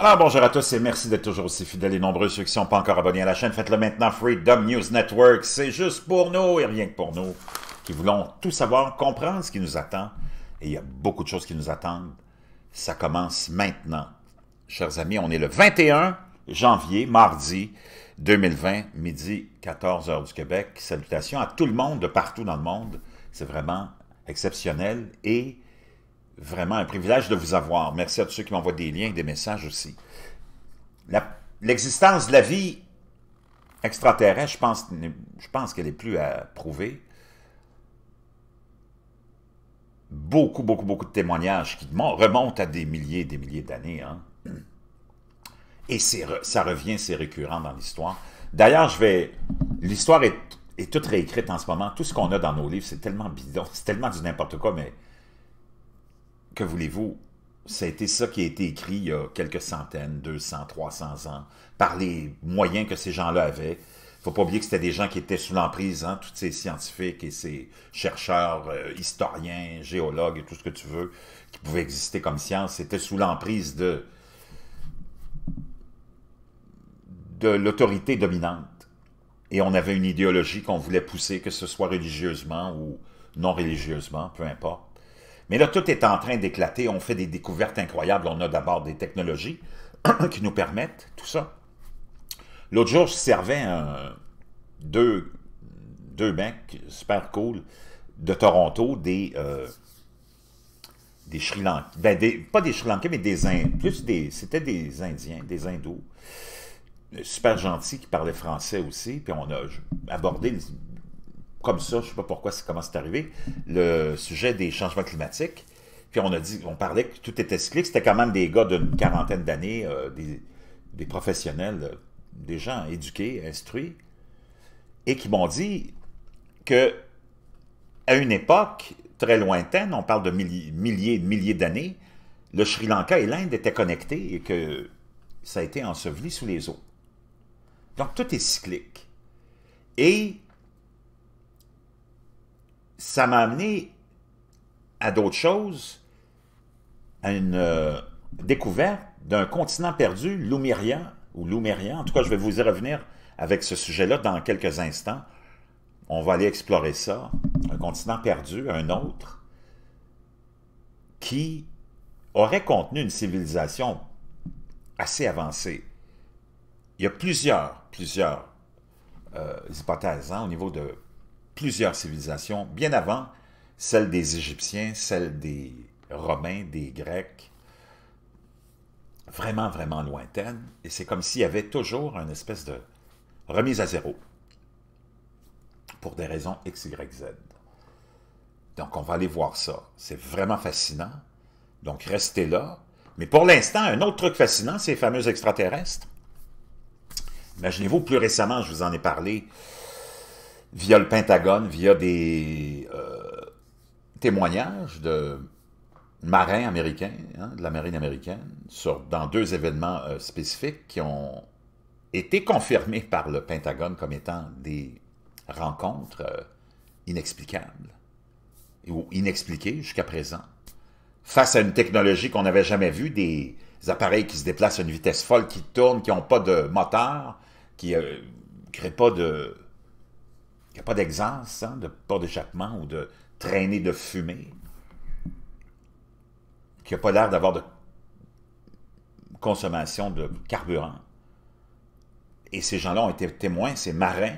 Alors bonjour à tous et merci d'être toujours aussi fidèles et nombreux. Ceux qui ne sont pas encore abonnés à la chaîne, faites-le maintenant. Freedom News Network, c'est juste pour nous et rien que pour nous qui voulons tout savoir, comprendre ce qui nous attend. Et il y a beaucoup de choses qui nous attendent. Ça commence maintenant. Chers amis, on est le 21 janvier, mardi 2020, midi 14h du Québec. Salutations à tout le monde de partout dans le monde. C'est vraiment exceptionnel et vraiment un privilège de vous avoir. Merci à tous ceux qui m'envoient des liens, et des messages aussi. L'existence de la vie extraterrestre, je pense, je pense qu'elle est plus à prouver. Beaucoup, beaucoup, beaucoup de témoignages qui remontent à des milliers et des milliers d'années. Hein? Et ça revient, c'est récurrent dans l'histoire. D'ailleurs, je vais... L'histoire est est tout réécrit en ce moment. Tout ce qu'on a dans nos livres, c'est tellement bidon, c'est tellement du n'importe quoi, mais que voulez-vous? c'était été ça qui a été écrit il y a quelques centaines, 200, 300 ans, par les moyens que ces gens-là avaient. faut pas oublier que c'était des gens qui étaient sous l'emprise, hein, tous ces scientifiques et ces chercheurs, euh, historiens, géologues et tout ce que tu veux, qui pouvaient exister comme science, c'était sous l'emprise de, de l'autorité dominante et on avait une idéologie qu'on voulait pousser, que ce soit religieusement ou non religieusement, peu importe. Mais là, tout est en train d'éclater. On fait des découvertes incroyables. On a d'abord des technologies qui nous permettent tout ça. L'autre jour, je servais deux, deux mecs super cool de Toronto, des, euh, des Sri Lankais, ben pas des Sri Lankais, mais des Indiens, plus des, c'était des Indiens, des Hindous, super gentil qui parlait français aussi, puis on a abordé comme ça, je ne sais pas pourquoi c'est comment c'est arrivé, le sujet des changements climatiques. Puis on a dit, on parlait que tout était cyclique, c'était quand même des gars d'une quarantaine d'années, euh, des, professionnels, euh, des gens éduqués, instruits, et qui m'ont dit que à une époque très lointaine, on parle de milliers, milliers, milliers d'années, le Sri Lanka et l'Inde étaient connectés et que ça a été enseveli sous les eaux. Donc, tout est cyclique. Et ça m'a amené à d'autres choses, à une euh, découverte d'un continent perdu, l'Oumirien ou l'oumérien En tout cas, je vais vous y revenir avec ce sujet-là dans quelques instants. On va aller explorer ça. Un continent perdu, un autre, qui aurait contenu une civilisation assez avancée il y a plusieurs, plusieurs euh, hypothèses hein, au niveau de plusieurs civilisations, bien avant celle des Égyptiens, celle des Romains, des Grecs, vraiment, vraiment lointaine, et c'est comme s'il y avait toujours une espèce de remise à zéro pour des raisons X, Y, Z. Donc, on va aller voir ça. C'est vraiment fascinant. Donc, restez là. Mais pour l'instant, un autre truc fascinant, c'est les fameux extraterrestres. Imaginez-vous, plus récemment, je vous en ai parlé, via le Pentagone, via des euh, témoignages de marins américains, hein, de la marine américaine, dans deux événements euh, spécifiques qui ont été confirmés par le Pentagone comme étant des rencontres euh, inexplicables ou inexpliquées jusqu'à présent, face à une technologie qu'on n'avait jamais vue, des appareils qui se déplacent à une vitesse folle, qui tournent, qui n'ont pas de moteur, qui euh, pas de... n'a pas d'exence hein, de pas d'échappement ou de traînée de fumée, qui n'a pas l'air d'avoir de consommation de carburant. Et ces gens-là ont été témoins, ces marins,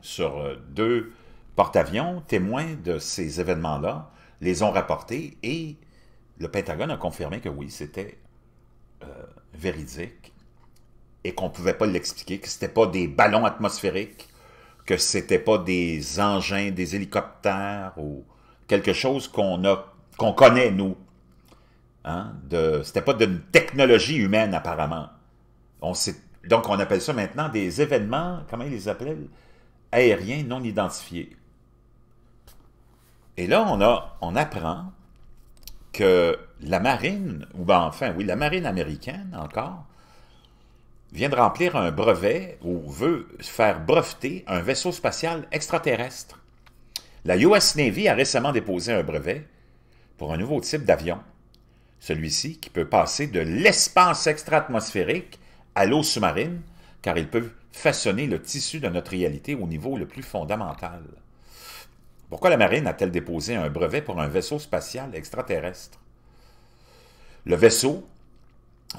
sur euh, deux porte-avions, témoins de ces événements-là, les ont rapportés et le Pentagone a confirmé que oui, c'était euh, véridique et qu'on ne pouvait pas l'expliquer, que ce n'était pas des ballons atmosphériques, que ce n'était pas des engins, des hélicoptères ou quelque chose qu'on a qu'on connaît, nous. Hein? C'était pas d'une technologie humaine, apparemment. On donc, on appelle ça maintenant des événements, comment ils les appellent? Aériens non identifiés. Et là, on, a, on apprend que la marine, ou ben enfin, oui, la marine américaine encore, vient de remplir un brevet ou veut faire breveter un vaisseau spatial extraterrestre. La US Navy a récemment déposé un brevet pour un nouveau type d'avion, celui-ci qui peut passer de l'espace extra-atmosphérique à l'eau sous-marine, car il peut façonner le tissu de notre réalité au niveau le plus fondamental. Pourquoi la marine a-t-elle déposé un brevet pour un vaisseau spatial extraterrestre? Le vaisseau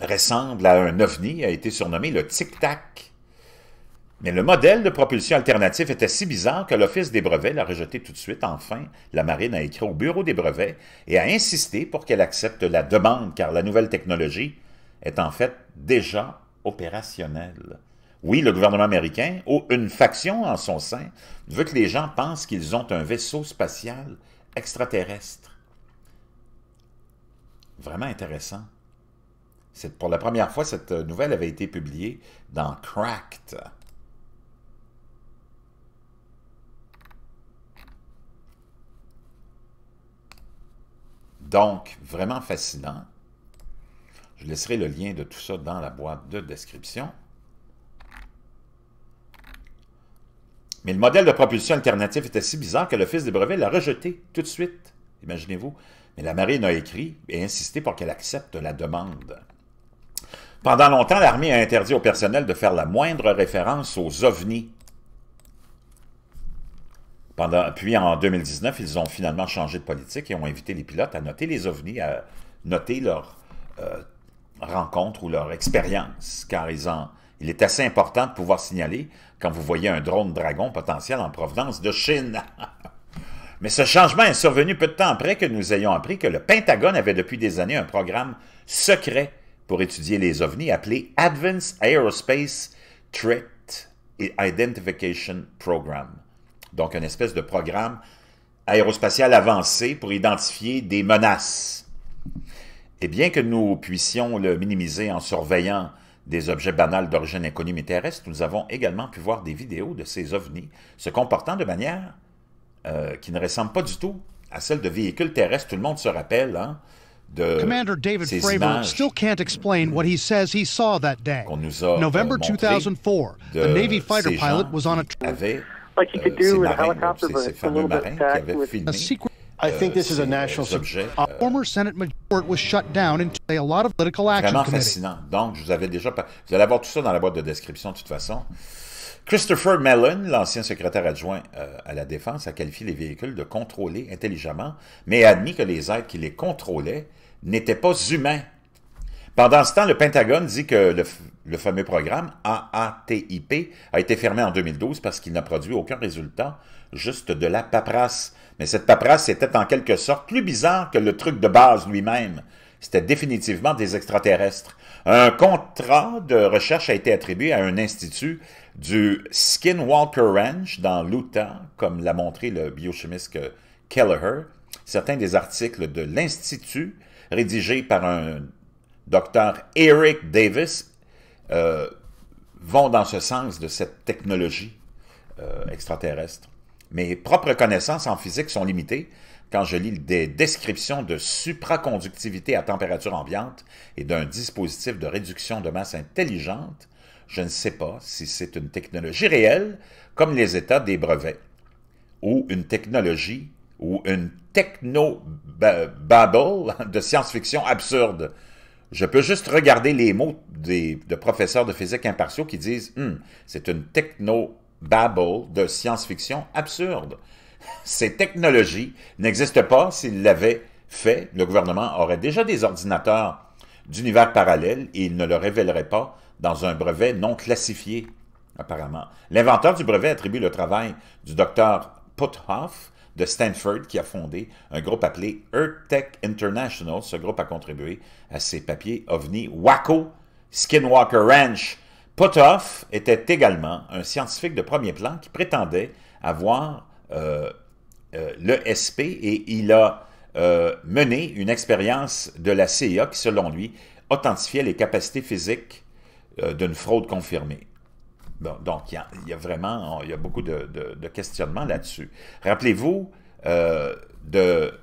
ressemble à un ovni a été surnommé le Tic-Tac. Mais le modèle de propulsion alternative était si bizarre que l'Office des brevets l'a rejeté tout de suite. Enfin, la marine a écrit au Bureau des brevets et a insisté pour qu'elle accepte la demande, car la nouvelle technologie est en fait déjà opérationnelle. Oui, le gouvernement américain, ou une faction en son sein, veut que les gens pensent qu'ils ont un vaisseau spatial extraterrestre. Vraiment intéressant pour la première fois, cette euh, nouvelle avait été publiée dans Cracked. Donc, vraiment fascinant. Je laisserai le lien de tout ça dans la boîte de description. Mais le modèle de propulsion alternatif était si bizarre que l'Office des brevets l'a rejeté tout de suite. Imaginez-vous. Mais la marine a écrit et insisté pour qu'elle accepte la demande. Pendant longtemps, l'armée a interdit au personnel de faire la moindre référence aux ovnis. puis en 2019, ils ont finalement changé de politique et ont invité les pilotes à noter les ovnis, à noter leur rencontres euh, rencontre ou leur expérience, car ils en, il est assez important de pouvoir signaler quand vous voyez un drone dragon potentiel en provenance de Chine. Mais ce changement est survenu peu de temps après que nous ayons appris que le Pentagone avait depuis des années un programme secret pour étudier les ovnis appelé Advanced Aerospace Threat Identification Program. Donc, une espèce de programme aérospatial avancé pour identifier des menaces. Et bien que nous puissions le minimiser en surveillant des objets banals d'origine inconnue mais terrestre, nous avons également pu voir des vidéos de ces ovnis se comportant de manière euh, qui ne ressemble pas du tout à celle de véhicules terrestres. Tout le monde se rappelle, hein? de Commander David ces Fravor still can't explain what he says he saw that day. November 2004, the Navy fighter pilot was on a avait, like he could euh, do with a helicopter, but a little bit attack with a secret. Euh, I think this is a national subject. A euh, former Senate majority was shut down and a lot of political action Vraiment fascinant. Donc, je vous avais déjà... Vous allez avoir tout ça dans la boîte de description, de toute façon. Christopher Mellon, l'ancien secrétaire adjoint à la Défense, a qualifié les véhicules de contrôlés intelligemment, mais a admis que les aides qui les contrôlaient n'étaient pas humains. Pendant ce temps, le Pentagone dit que le, fameux programme AATIP a été fermé en 2012 parce qu'il n'a produit aucun résultat, juste de la paperasse. Mais cette paperasse était en quelque sorte plus bizarre que le truc de base lui-même. C'était définitivement des extraterrestres. Un contrat de recherche a été attribué à un institut du Skinwalker Ranch dans l'Utah, comme l'a montré le biochimiste Kelleher. Certains des articles de l'Institut rédigé par un docteur Eric Davis, euh, vont dans ce sens de cette technologie euh, extraterrestre. Mes propres connaissances en physique sont limitées quand je lis des descriptions de supraconductivité à température ambiante et d'un dispositif de réduction de masse intelligente, je ne sais pas si c'est une technologie réelle, comme les États des brevets, ou une technologie ou une techno-babble de science-fiction absurde. Je peux juste regarder les mots de professeurs de physique impartiaux qui disent hum, c'est une techno-babble de science-fiction absurde. Ces technologies n'existent pas s'ils l'avaient fait. Le gouvernement aurait déjà des ordinateurs d'univers parallèles et il ne le révélerait pas dans un brevet non classifié, apparemment. L'inventeur du brevet attribue le travail du docteur Puthoff de Stanford qui a fondé un groupe appelé Earth Tech International. Ce groupe a contribué à ses papiers OVNI Waco, Skinwalker Ranch. Putoff était également un scientifique de premier plan qui prétendait avoir euh, euh, le SP et il a euh, mené une expérience de la CIA qui, selon lui, authentifiait les capacités physiques d'une fraude confirmée. Donc, il y, a, vraiment il y a beaucoup de, questionnements là-dessus. Rappelez-vous euh, de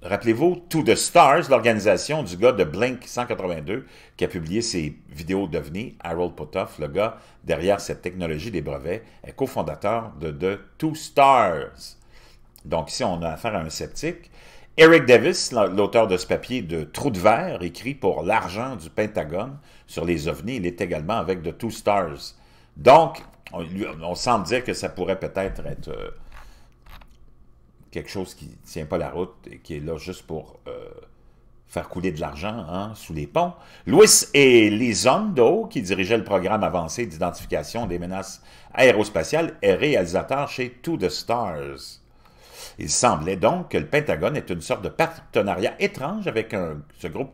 Rappelez-vous To The Stars, l'organisation du gars de Blink 182 qui a publié ses vidéos d'OVNI, Harold Potoff, le gars derrière cette technologie des brevets, est cofondateur de The Two Stars. Donc ici, on a affaire à un sceptique. Eric Davis, l'auteur de ce papier de Trou de verre, écrit pour l'argent du Pentagone sur les ovnis, il est également avec The Two Stars. Donc, on, on dire que ça pourrait peut-être être, euh, quelque chose qui ne tient pas la route et qui est là juste pour euh, faire couler de l'argent hein, sous les ponts. Louis Elizondo, qui dirigeait le programme avancé d'identification des menaces aérospatiales, est réalisateur chez To The Stars. Il semblait donc que le Pentagone est une sorte de partenariat étrange avec ce groupe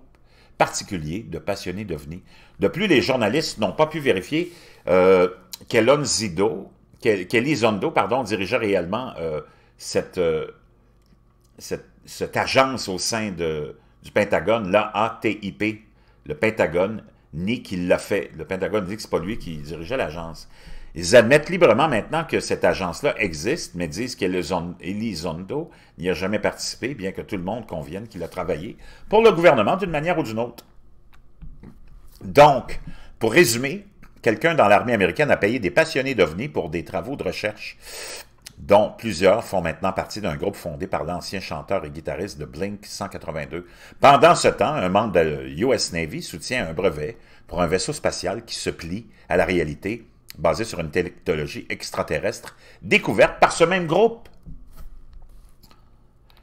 particulier de passionnés devenus. De plus, les journalistes n'ont pas pu vérifier euh, Zido, Zondo, pardon, dirigeait réellement euh, euh, cette, cette, agence au sein de, du Pentagone, l'AATIP, le Pentagone, ni qu'il l'a fait. Le Pentagone dit que ce pas lui qui dirigeait l'agence. Ils admettent librement maintenant que cette agence-là existe, mais disent qu'Eli Zondo n'y a jamais participé, bien que tout le monde convienne qu'il a travaillé pour le gouvernement d'une manière ou d'une autre. Donc, pour résumer, quelqu'un dans l'armée américaine a payé des passionnés d'OVNI pour des travaux de recherche, dont plusieurs font maintenant partie d'un groupe fondé par l'ancien chanteur et guitariste de Blink 182. Pendant ce temps, un membre de US Navy soutient un brevet pour un vaisseau spatial qui se plie à la réalité basée sur une technologie extraterrestre découverte par ce même groupe.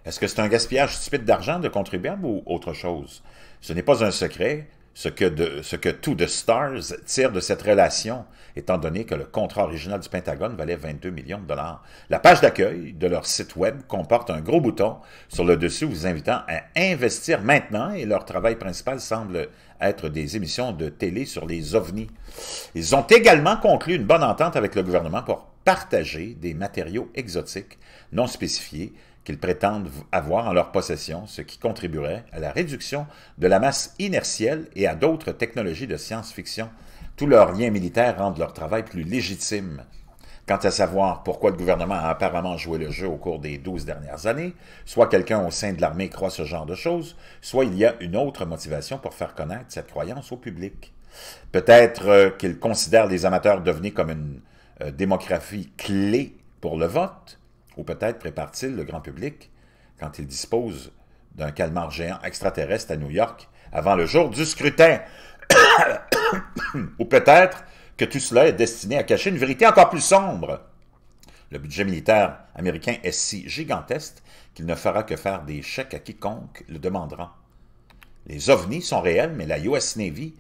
Est-ce que c'est un gaspillage stupide d'argent de contribuables ou autre chose? Ce n'est pas un secret ce que, de, ce tout de Stars tire de cette relation, étant donné que le contrat original du Pentagone valait 22 millions de dollars. La page d'accueil de leur site web comporte un gros bouton sur le dessus vous invitant à investir maintenant et leur travail principal semble être des émissions de télé sur les ovnis. Ils ont également conclu une bonne entente avec le gouvernement pour partager des matériaux exotiques non spécifiés qu'ils prétendent avoir en leur possession, ce qui contribuerait à la réduction de la masse inertielle et à d'autres technologies de science-fiction. Tous leurs liens militaires rendent leur travail plus légitime. Quant à savoir pourquoi le gouvernement a apparemment joué le jeu au cours des douze dernières années, soit quelqu'un au sein de l'armée croit ce genre de choses, soit il y a une autre motivation pour faire connaître cette croyance au public. Peut-être euh, qu'ils considèrent les amateurs devenus comme une euh, démographie clé pour le vote, ou peut-être prépare-t-il le grand public quand il dispose d'un calmar géant extraterrestre à New York avant le jour du scrutin. Ou peut-être que tout cela est destiné à cacher une vérité encore plus sombre. Le budget militaire américain est si gigantesque qu'il ne fera que faire des chèques à quiconque le demandera. Les ovnis sont réels, mais la US Navy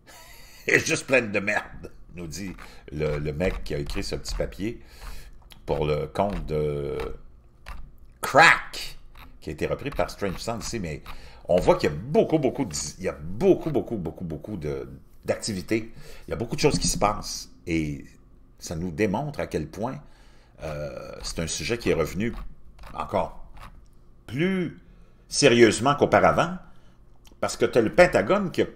est juste pleine de merde, nous dit le, le mec qui a écrit ce petit papier pour le compte de Crack, qui a été repris par Strange Sound ici, mais on voit qu'il y a beaucoup, beaucoup, il y a beaucoup, beaucoup, beaucoup, beaucoup d'activités. Il y a beaucoup de choses qui se passent. Et ça nous démontre à quel point euh, c'est un sujet qui est revenu encore plus sérieusement qu'auparavant, parce que tu as le Pentagone qui a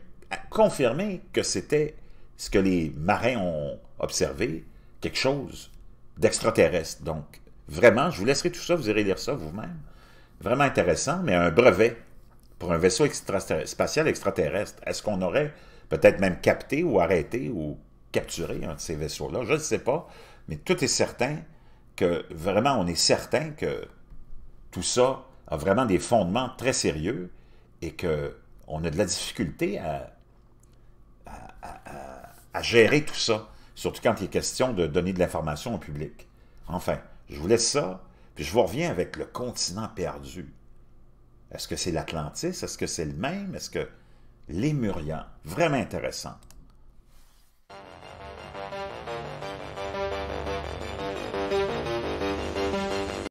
confirmé que c'était ce que les marins ont observé, quelque chose d'extraterrestres. Donc, vraiment, je vous laisserai tout ça, vous irez lire ça vous-même. Vraiment intéressant, mais un brevet pour un vaisseau spatial extraterrestre. Est-ce qu'on aurait peut-être même capté ou arrêté ou capturé un de ces vaisseaux-là? Je ne sais pas, mais tout est certain que vraiment, on est certain que tout ça a vraiment des fondements très sérieux et qu'on a de la difficulté à gérer tout ça surtout quand il est question de donner de l'information au public. Enfin, je vous laisse ça, puis je vous reviens avec le continent perdu. Est-ce que c'est l'Atlantis? Est-ce que c'est le même? Est-ce que... les Murians, vraiment intéressant.